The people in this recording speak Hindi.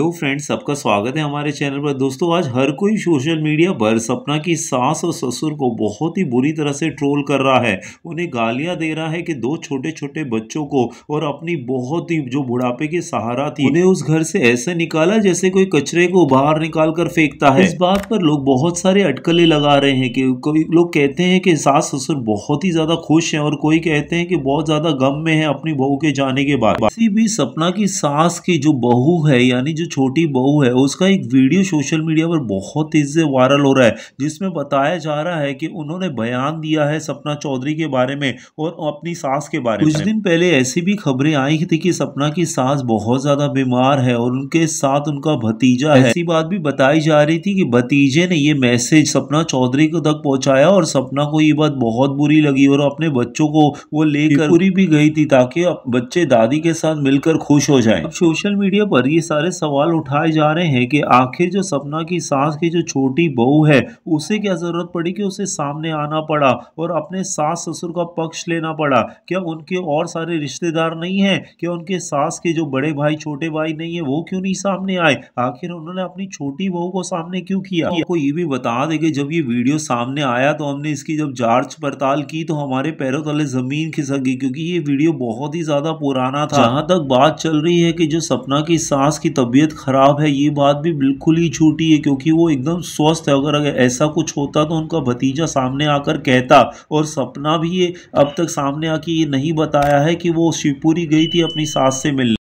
हेलो फ्रेंड्स सबका स्वागत है हमारे चैनल पर दोस्तों आज हर कोई सोशल मीडिया पर सपना की सास और ससुर को बहुत ही बुरी तरह से ट्रोल कर रहा है उन्हें गालियां दे रहा है कि दो छोटे छोटे बच्चों को और अपनी बहुत ही जो बुढ़ापे की सहारा थी उन्हें उस घर से ऐसे निकाला जैसे कोई कचरे को बाहर निकाल कर फेंकता है इस बात पर लोग बहुत सारे अटकले लगा रहे हैं कि कोई लोग कहते हैं कि सास ससुर बहुत ही ज्यादा खुश है और कोई कहते हैं कि बहुत ज्यादा गम में है अपनी बहू के जाने के बाद किसी भी सपना की सास की जो बहू है यानी जो छोटी बहू है उसका एक वीडियो सोशल मीडिया पर बहुत तेज़ी से वायरल हो रहा है जिसमें बताया जा रहा है कि उन्होंने बयान दिया है सपना चौधरी के बारे में और अपनी सास के बारे में कुछ दिन पहले ऐसी भी खबरें आई थी कि सपना की सास बहुत ज़्यादा बीमार है और उनके साथ उनका भतीजा है ऐसी बात भी बताई जा रही थी कि भतीजे ने ये मैसेज सपना चौधरी को तक पहुंचाया और सपना को ये बात बहुत बुरी लगी और अपने बच्चों को वो लेकर पूरी भी गई थी ताकि बच्चे दादी के साथ मिलकर खुश हो जाए सोशल मीडिया पर ये सारे सवाल सवाल उठाए जा रहे हैं कि आखिर जो सपना की सास की जो छोटी बहू है उसे क्या ज़रूरत पड़ी कि उसे सामने आना पड़ा और अपने सास ससुर का पक्ष लेना पड़ा क्या उनके और सारे रिश्तेदार नहीं हैं क्या उनके सास के जो बड़े भाई छोटे भाई नहीं है वो क्यों नहीं सामने आए आखिर उन्होंने अपनी छोटी बहू को सामने क्यों किया आपको ये भी बता दे कि जब ये वीडियो सामने आया तो हमने इसकी जब जांच पड़ताल की तो हमारे पैरों तले जमीन खिसक गई क्योंकि ये वीडियो बहुत ही ज्यादा पुराना था जहां तक बात चल रही है कि जो सपना की सास की तबीयत तबीयत ख़राब है ये बात भी बिल्कुल ही झूठी है क्योंकि वो एकदम स्वस्थ है अगर अगर ऐसा कुछ होता तो उनका भतीजा सामने आकर कहता और सपना भी ये अब तक सामने आके ये नहीं बताया है कि वो शिवपुरी गई थी अपनी सास से मिलने